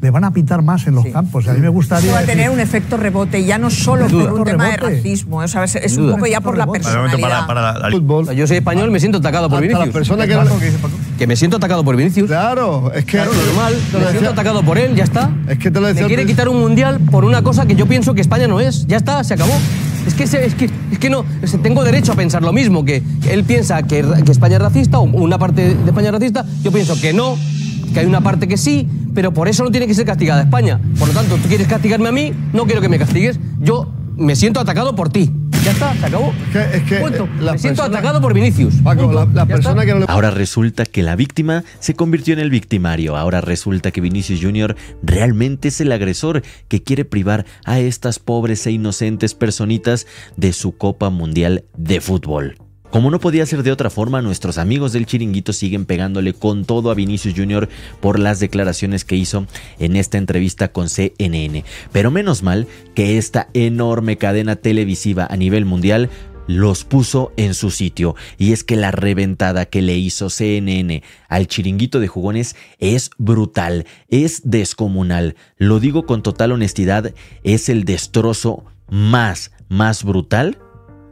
le van a pintar más en los campos. a mí me gustaría. Eso va a tener un efecto rebote, ya no solo por un tema de racismo, es, un poco ya por la persona. Fútbol. Yo soy español, me siento atacado por Vinicius. La persona que, que me siento atacado por Vinicius. Claro, es que. Claro, normal. Me siento atacado por él, ya está. Es que te lo decía. Me quiere quitar un mundial por una cosa que yo pienso que España no es. Ya está, se acabó. Es que, es que, es que no, tengo derecho a pensar lo mismo, que él piensa que, que España es racista, o una parte de España es racista, yo pienso que no, que hay una parte que sí, pero por eso no tiene que ser castigada España. Por lo tanto, tú quieres castigarme a mí, no quiero que me castigues. Yo me siento atacado por ti. Ya está, se acabó. Eh, me siento atacado por Vinicius. Ahora resulta que la víctima se convirtió en el victimario. Ahora resulta que Vinicius Jr. realmente es el agresor que quiere privar a estas pobres e inocentes personitas de su Copa Mundial de Fútbol. Como no podía ser de otra forma, nuestros amigos del chiringuito siguen pegándole con todo a Vinicius Jr. por las declaraciones que hizo en esta entrevista con CNN. Pero menos mal que esta enorme cadena televisiva a nivel mundial los puso en su sitio. Y es que la reventada que le hizo CNN al chiringuito de jugones es brutal, es descomunal. Lo digo con total honestidad, es el destrozo más, más brutal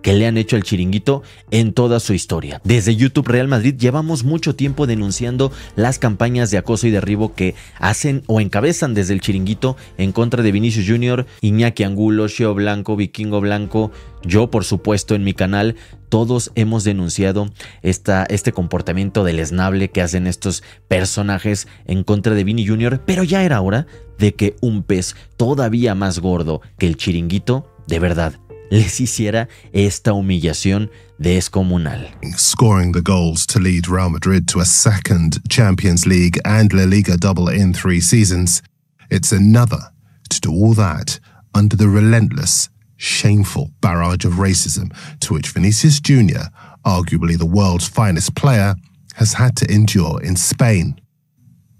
que le han hecho al chiringuito en toda su historia. Desde YouTube Real Madrid llevamos mucho tiempo denunciando las campañas de acoso y derribo que hacen o encabezan desde el chiringuito en contra de Vinicius Jr., Iñaki Angulo, Sheo Blanco, Vikingo Blanco, yo, por supuesto, en mi canal, todos hemos denunciado esta, este comportamiento esnable que hacen estos personajes en contra de Vinny Jr., pero ya era hora de que un pez todavía más gordo que el chiringuito, de verdad, les hiciera esta humillación descomunal. Scoring the goals to lead Real Madrid to a second Champions League and La Liga double in three seasons, it's another to do all that under the relentless, shameful barrage of racism to which Vinicius Jr., arguably the world's finest player, has had to endure in Spain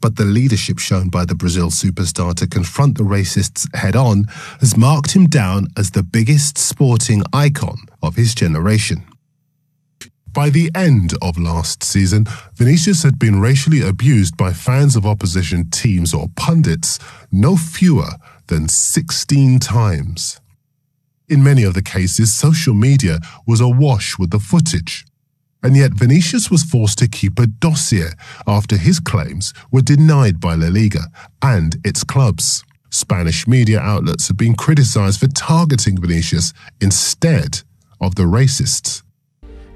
but the leadership shown by the Brazil superstar to confront the racists head on has marked him down as the biggest sporting icon of his generation. By the end of last season, Vinicius had been racially abused by fans of opposition teams or pundits no fewer than 16 times. In many of the cases, social media was awash with the footage. And yet Vinicius was forced to keep a dossier after his claims were denied by La Liga and its clubs. Spanish media outlets have been criticized for targeting Vinicius instead of the racists.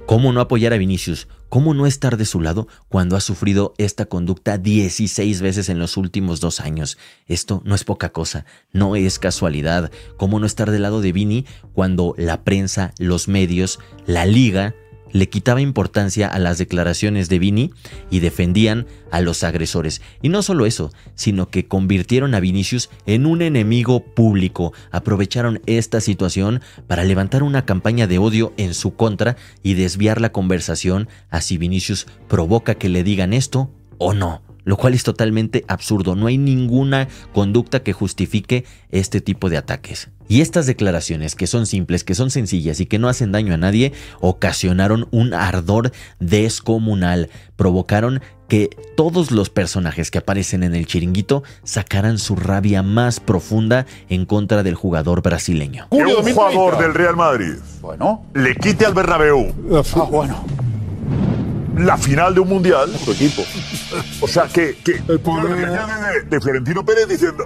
¿Cómo no apoyar a Vinicius? ¿Cómo no estar de su lado cuando ha sufrido esta conducta 16 veces en los últimos dos años? Esto no es poca cosa, no es casualidad. ¿Cómo no estar del lado de Vini cuando la prensa, los medios, la liga le quitaba importancia a las declaraciones de Vini y defendían a los agresores. Y no solo eso, sino que convirtieron a Vinicius en un enemigo público. Aprovecharon esta situación para levantar una campaña de odio en su contra y desviar la conversación a si Vinicius provoca que le digan esto o no lo cual es totalmente absurdo. No hay ninguna conducta que justifique este tipo de ataques. Y estas declaraciones, que son simples, que son sencillas y que no hacen daño a nadie, ocasionaron un ardor descomunal, provocaron que todos los personajes que aparecen en el chiringuito sacaran su rabia más profunda en contra del jugador brasileño. Un jugador del Real Madrid bueno. le quite al Bernabéu. Ah, bueno la final de un mundial. Su equipo. O sea, que, el de, Florentino Pérez diciendo,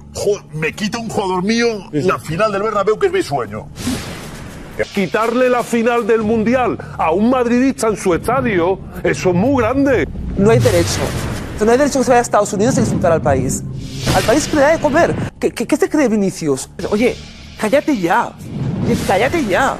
me quita un jugador mío la final del Bernabéu, que es mi sueño. Quitarle la final del mundial a un madridista en su estadio, eso es muy grande. No hay derecho. No hay derecho que se vaya a Estados Unidos a insultar al país. Al país que le da de comer. ¿Qué, qué, qué se cree Vinicius? Oye, cállate ya. cállate ya.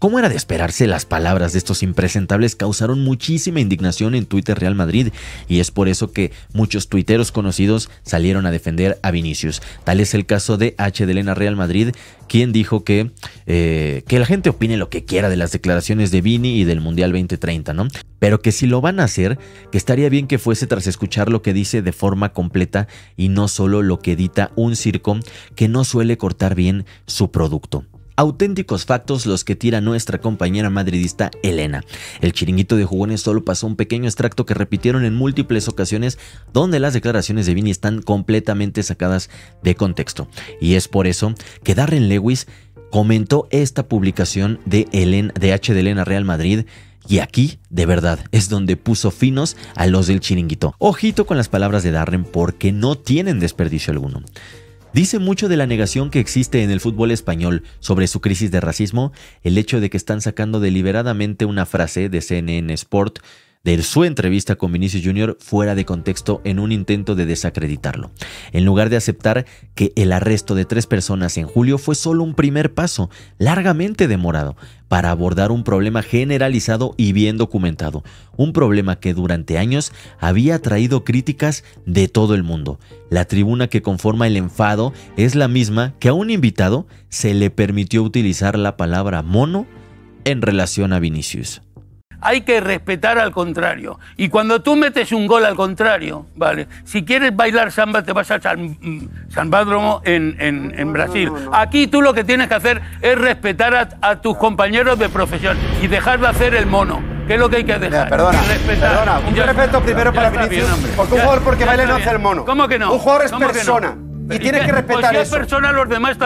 ¿Cómo era de esperarse, las palabras de estos impresentables causaron muchísima indignación en Twitter Real Madrid y es por eso que muchos tuiteros conocidos salieron a defender a Vinicius. Tal es el caso de H. de Elena Real Madrid, quien dijo que, eh, que la gente opine lo que quiera de las declaraciones de Vini y del Mundial 2030, ¿no? Pero que si lo van a hacer, que estaría bien que fuese tras escuchar lo que dice de forma completa y no solo lo que edita un circo que no suele cortar bien su producto. Auténticos factos los que tira nuestra compañera madridista Elena. El chiringuito de jugones solo pasó un pequeño extracto que repitieron en múltiples ocasiones donde las declaraciones de Vini están completamente sacadas de contexto. Y es por eso que Darren Lewis comentó esta publicación de, de H. de Elena Real Madrid y aquí, de verdad, es donde puso finos a los del chiringuito. Ojito con las palabras de Darren porque no tienen desperdicio alguno. Dice mucho de la negación que existe en el fútbol español sobre su crisis de racismo el hecho de que están sacando deliberadamente una frase de CNN Sport de su entrevista con Vinicius Jr. fuera de contexto en un intento de desacreditarlo, en lugar de aceptar que el arresto de tres personas en julio fue solo un primer paso, largamente demorado, para abordar un problema generalizado y bien documentado, un problema que durante años había traído críticas de todo el mundo. La tribuna que conforma el enfado es la misma que a un invitado se le permitió utilizar la palabra mono en relación a Vinicius hay que respetar al contrario. Y cuando tú metes un gol al contrario, ¿vale? Si quieres bailar samba, te vas a San, mm, San en, en, Brasil. Aquí tú lo que tienes que hacer es respetar a, tus compañeros de profesión y dejar de hacer el mono. ¿Qué es lo que hay que dejar. perdona, Un respeto primero para Vinicius. porque un jugador porque baile no hace el mono. ¿Cómo que no? Un jugador es persona. Y tiene que respetar pues eso. persona, los demás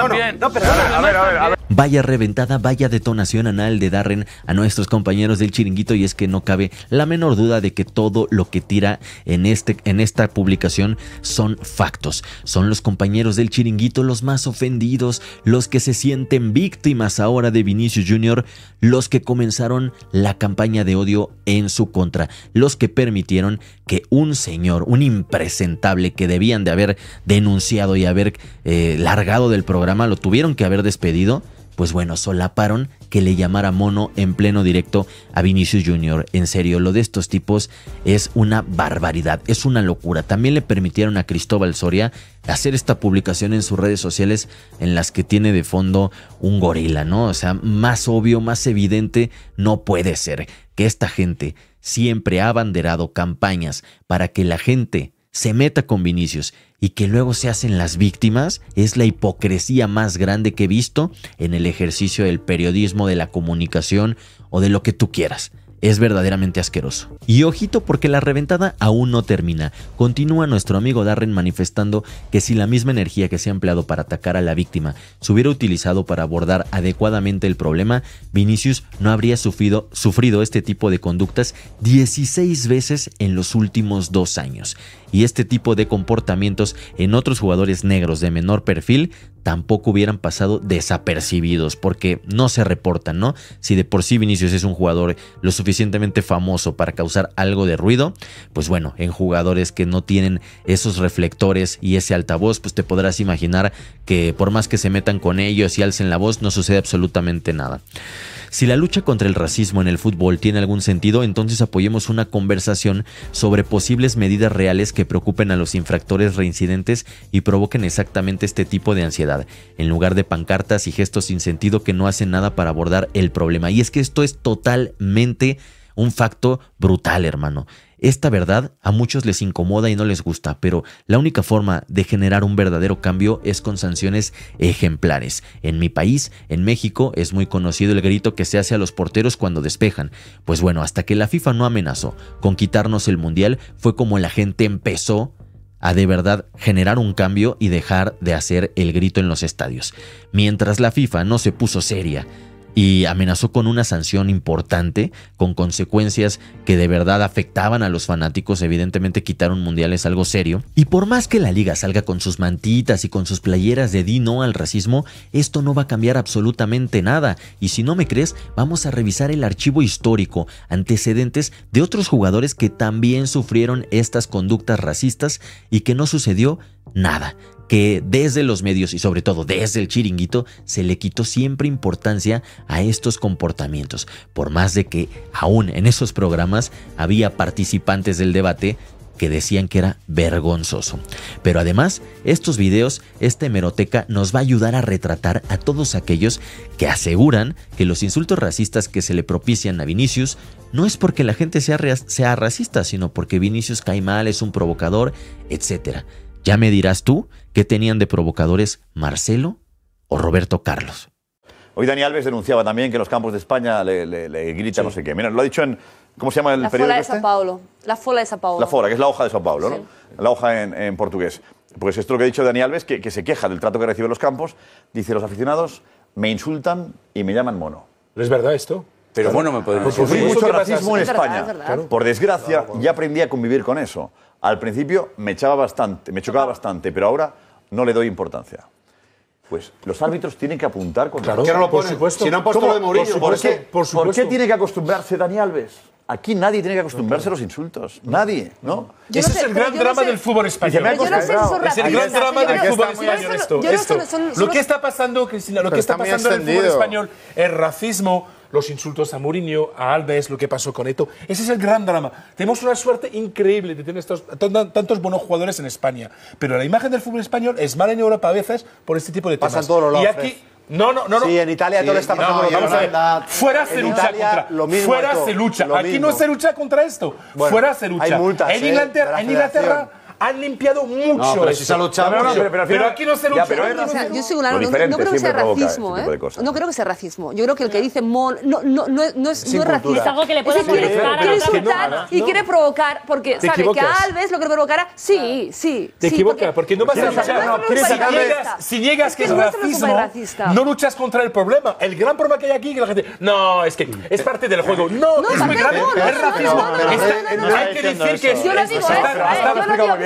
Vaya reventada, vaya detonación anal de Darren a nuestros compañeros del chiringuito y es que no cabe la menor duda de que todo lo que tira en, este, en esta publicación son factos. Son los compañeros del chiringuito los más ofendidos, los que se sienten víctimas ahora de Vinicius Jr., los que comenzaron la campaña de odio en su contra, los que permitieron que un señor, un impresentable que debían de haber denunciado y haber eh, largado del programa, lo tuvieron que haber despedido, pues bueno, solaparon que le llamara mono en pleno directo a Vinicius Jr. En serio, lo de estos tipos es una barbaridad, es una locura. También le permitieron a Cristóbal Soria hacer esta publicación en sus redes sociales en las que tiene de fondo un gorila, ¿no? O sea, más obvio, más evidente, no puede ser que esta gente siempre ha abanderado campañas para que la gente se meta con Vinicius y que luego se hacen las víctimas es la hipocresía más grande que he visto en el ejercicio del periodismo, de la comunicación o de lo que tú quieras. Es verdaderamente asqueroso. Y ojito porque la reventada aún no termina. Continúa nuestro amigo Darren manifestando que si la misma energía que se ha empleado para atacar a la víctima se hubiera utilizado para abordar adecuadamente el problema, Vinicius no habría sufrido, sufrido este tipo de conductas 16 veces en los últimos dos años y este tipo de comportamientos en otros jugadores negros de menor perfil tampoco hubieran pasado desapercibidos porque no se reportan, ¿no? Si de por sí Vinicius es un jugador lo suficientemente famoso para causar algo de ruido, pues bueno, en jugadores que no tienen esos reflectores y ese altavoz, pues te podrás imaginar que por más que se metan con ellos y alcen la voz, no sucede absolutamente nada. Si la lucha contra el racismo en el fútbol tiene algún sentido, entonces apoyemos una conversación sobre posibles medidas reales que preocupen a los infractores reincidentes y provoquen exactamente este tipo de ansiedad, en lugar de pancartas y gestos sin sentido que no hacen nada para abordar el problema. Y es que esto es totalmente un facto brutal, hermano. Esta verdad a muchos les incomoda y no les gusta, pero la única forma de generar un verdadero cambio es con sanciones ejemplares. En mi país, en México, es muy conocido el grito que se hace a los porteros cuando despejan. Pues bueno, hasta que la FIFA no amenazó con quitarnos el Mundial, fue como la gente empezó a de verdad generar un cambio y dejar de hacer el grito en los estadios. Mientras la FIFA no se puso seria, y amenazó con una sanción importante, con consecuencias que de verdad afectaban a los fanáticos. Evidentemente, quitaron mundiales algo serio. Y por más que la liga salga con sus mantitas y con sus playeras de di no al racismo, esto no va a cambiar absolutamente nada. Y si no me crees, vamos a revisar el archivo histórico, antecedentes de otros jugadores que también sufrieron estas conductas racistas y que no sucedió nada que desde los medios y sobre todo desde el chiringuito se le quitó siempre importancia a estos comportamientos, por más de que aún en esos programas había participantes del debate que decían que era vergonzoso. Pero además, estos videos, esta hemeroteca nos va a ayudar a retratar a todos aquellos que aseguran que los insultos racistas que se le propician a Vinicius no es porque la gente sea, sea racista, sino porque Vinicius cae mal, es un provocador, etc. Ya me dirás tú qué tenían de provocadores Marcelo o Roberto Carlos. Hoy Dani Alves denunciaba también que los campos de España le, gritan no sé qué. Mira, lo ha dicho en. ¿Cómo se llama el periódico? La Fola de este? Sao Paulo. La Fola de Sao Paulo. La Fola, que es la hoja de Sao Paulo, ¿no? La hoja en, portugués. Pues esto lo que ha dicho Dani Alves, que, se queja del trato que recibe los campos. Dice: los aficionados me insultan y me llaman mono. ¿Es verdad esto? Pero bueno, me podría pues Sufrí mucho racismo en España. Por desgracia, ya aprendí a convivir con eso. Al principio me echaba bastante, me chocaba bastante, pero ahora no le doy importancia. Pues los árbitros tienen que apuntar contra claro, que no lo Por supuesto. Si no han puesto de Mourinho. Por qué, por, qué tiene que acostumbrarse Dani Alves? Aquí nadie tiene que acostumbrarse a los insultos. Nadie, ¿no? Ese es el gran drama del fútbol español. Yo es el gran drama del fútbol español esto. Lo que está pasando, Cristina, lo que está pasando en el fútbol español, es racismo los insultos a Mourinho, a Alves, lo que pasó con Eto. Ese es el gran drama. Tenemos una suerte increíble de tener tantos buenos jugadores en España. Pero la imagen del fútbol español es mala en Europa a veces por este tipo de temas. Pasan todos los lados. Y aquí, no, no, no, Sí, en Italia todo está pasando. No, vamos a Fuera se lucha contra. Lo mismo fuera se lucha. Aquí no se lucha contra esto. fuera se lucha. ¿eh? en Inglaterra han limpiado mucho. pero, si se Pero, pero, pero, aquí no se lucha. yo soy no, no, creo que sea racismo. No creo que sea racismo. Yo creo que el que dice mol no, no, no, es, es racista. Es algo que le puede quiere insultar y quiere provocar. Porque sabe que a Alves lo que provocará. Sí, sí. Te equivocas, porque no vas a luchar. Si llegas que es racismo, no luchas contra el problema. El gran problema que hay aquí que la gente. No, es que es parte del juego. No, es muy grave. Es racismo. Hay que decir que. Yo lo digo,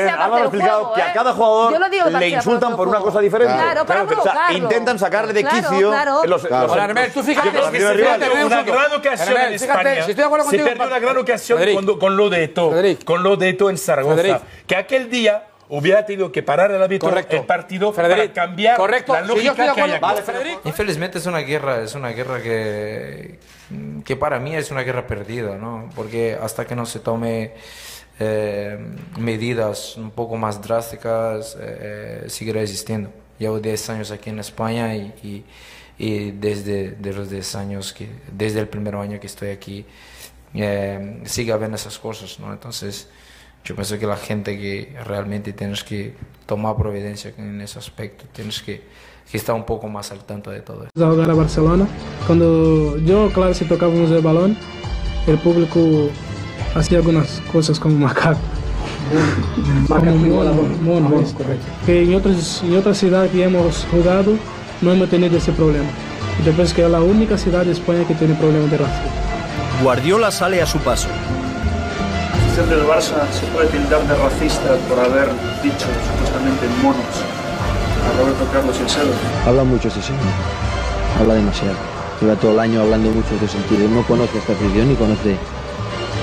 que a ¿eh? cada jugador le insultan por una cosa diferente. Claro, intentan sacarle de quicio. tú fíjate. Si pierde una gran ocasión en España. Si una gran ocasión con lo de Eto. Con lo de Eto en Zaragoza. Que aquel día hubiera tenido que parar el hábito el partido para cambiar la lógica Infelizmente es una guerra, es una guerra que, que para mí es una guerra perdida, ¿no? Porque hasta que no se tome eh, medidas un poco más drásticas eh, eh existiendo. Llevo 10 años aquí en España y, y, desde los 10 años, que, desde el primer año que estoy aquí, eh, sigue habiendo esas cosas. ¿no? Entonces, yo pienso que la gente que realmente tienes que tomar providencia en ese aspecto, tienes que, que estar un poco más al tanto de todo esto. Barcelona, cuando yo, claro, si tocábamos el balón, el público hacía algunas cosas como macaco. Como mono, que en otras, en otras ciudades que hemos jugado no hemos tenido ese problema. Yo pienso que es la única ciudad de España que tiene problemas de racismo. Guardiola sale a su paso. La del Barça se puede tildar de racista por haber dicho supuestamente monos a Roberto Carlos Salcedo. Habla mucho ese señor, habla demasiado. Lleva todo el año hablando mucho de sentido. No conoce esta afición ni conoce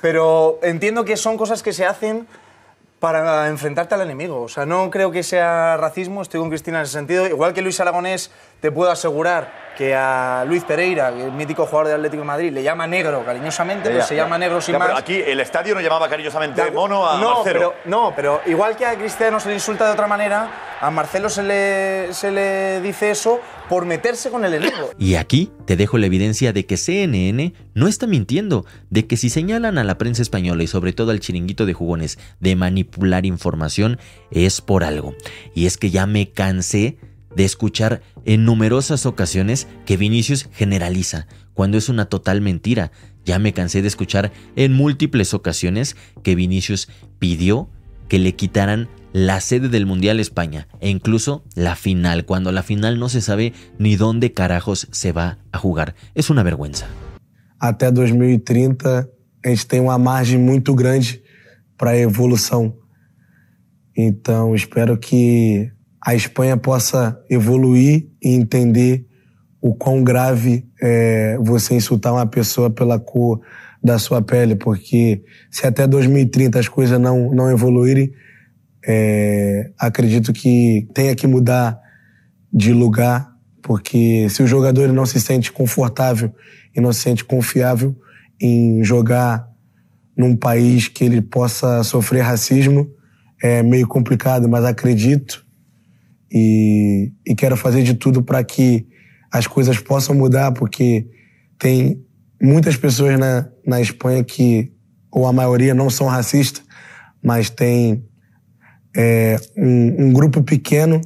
Pero entiendo que son cosas que se hacen para enfrentarte al enemigo. O sea, no creo que sea racismo, estoy con Cristina en ese sentido. Igual que Luis Aragonés, te puedo asegurar que a Luis Pereira, el mítico jugador de Atlético de Madrid, le llama negro cariñosamente, se llama negro sin más. aquí el estadio no llamaba cariñosamente mono a no, Pero, no, pero igual que a Cristiano se le insulta de otra manera, a Marcelo se le, se le dice eso por meterse con el enemigo. Y aquí te dejo la evidencia de que CNN no está mintiendo, de que si señalan a la prensa española y sobre todo al chiringuito de jugones de manipular información es por algo. Y es que ya me cansé de escuchar en numerosas ocasiones que Vinicius generaliza, cuando es una total mentira. Ya me cansé de escuchar en múltiples ocasiones que Vinicius pidió que le quitaran la sede del Mundial España e incluso la final, cuando la final no se sabe ni dónde carajos se va a jugar. Es una vergüenza. Até 2030 a gente tem uma margem muito grande para evolução. Então, espero que a Espanha possa evoluir e entender o quão grave é você insultar uma pessoa pela cor da sua pele, porque se até 2030 as coisas não, não evoluírem, é, acredito que tenha que mudar de lugar, porque se o jogador ele não se sente confortável e não se sente confiável em jogar num país que ele possa sofrer racismo, é meio complicado, mas acredito e, e quero fazer de tudo para que as coisas possam mudar, porque tem muitas pessoas na, na Espanha que, ou a maioria, não são racistas, mas tem é, um, um grupo pequeno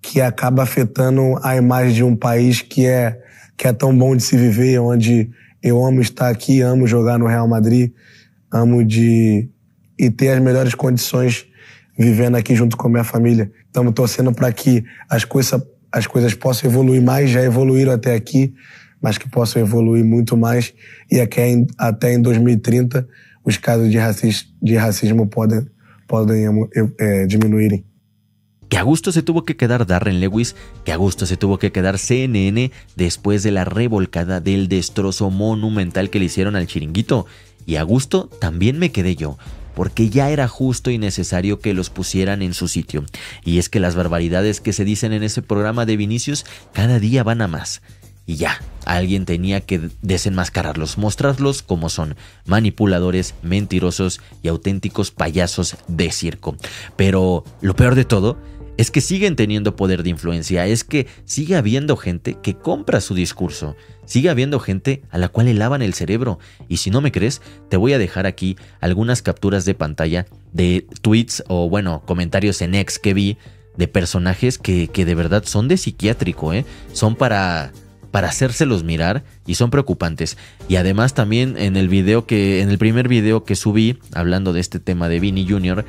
que acaba afetando a imagem de um país que é, que é tão bom de se viver, onde eu amo estar aqui, amo jogar no Real Madrid, amo de e ter as melhores condições vivendo aqui junto com a minha família. Estamos torcendo para que as, coisa, as coisas possam evoluir mais, já evoluíram até aqui, mas que possam evoluir muito mais e até em, até em 2030 os casos de, racismo, de racismo podem podem eh, eh, disminuir. Que a gusto se tuvo que quedar Darren Lewis, que a gusto se tuvo que quedar CNN después de la revolcada del destrozo monumental que le hicieron al chiringuito. Y a gusto también me quedé yo, porque ya era justo y necesario que los pusieran en su sitio. Y es que las barbaridades que se dicen en ese programa de Vinicius cada día van a más y ya, alguien tenía que desenmascararlos, mostrarlos como son manipuladores, mentirosos y auténticos payasos de circo. Pero lo peor de todo es que siguen teniendo poder de influencia, es que sigue habiendo gente que compra su discurso, sigue habiendo gente a la cual le lavan el cerebro. Y si no me crees, te voy a dejar aquí algunas capturas de pantalla de tweets o bueno, comentarios en ex que vi de personajes que, que de verdad son de psiquiátrico, ¿eh? son para para hacérselos mirar y son preocupantes. Y además también en el video que en el primer video que subí hablando de este tema de Vinny Jr.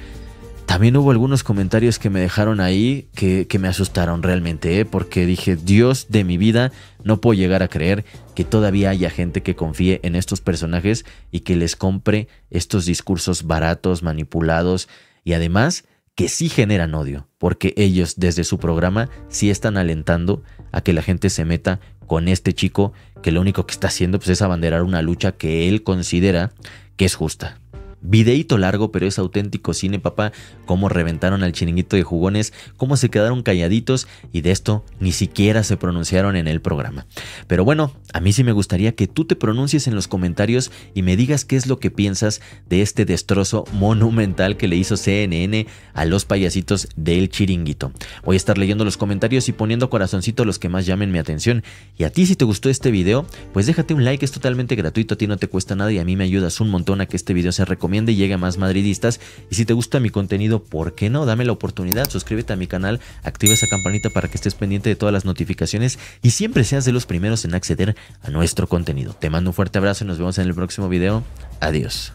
También hubo algunos comentarios que me dejaron ahí que, me asustaron realmente, ¿eh? porque dije, Dios de mi vida, no puedo llegar a creer que todavía haya gente que confíe en estos personajes y que les compre estos discursos baratos, manipulados y además que sí generan odio, porque ellos desde su programa sí están alentando a que la gente se meta con este chico que lo único que está haciendo pues, es abanderar una lucha que él considera que es justa. Videito largo, pero es auténtico cine, papá. Cómo reventaron al chiringuito de jugones, cómo se quedaron calladitos y de esto ni siquiera se pronunciaron en el programa. Pero bueno, a mí sí me gustaría que tú te pronuncies en los comentarios y me digas qué es lo que piensas de este destrozo monumental que le hizo CNN a los payasitos del chiringuito. Voy a estar leyendo los comentarios y poniendo corazoncito a los que más llamen mi atención. Y a ti, si te gustó este video, pues déjate un like, es totalmente gratuito, a ti no te cuesta nada y a mí me ayudas un montón a que este video sea recomendado y llegue a más madridistas. Y si te gusta mi contenido, ¿por qué no? Dame la oportunidad, suscríbete a mi canal, activa esa campanita para que estés pendiente de todas las notificaciones y siempre seas de los primeros en acceder a nuestro contenido. Te mando un fuerte abrazo y nos vemos en el próximo video. Adiós.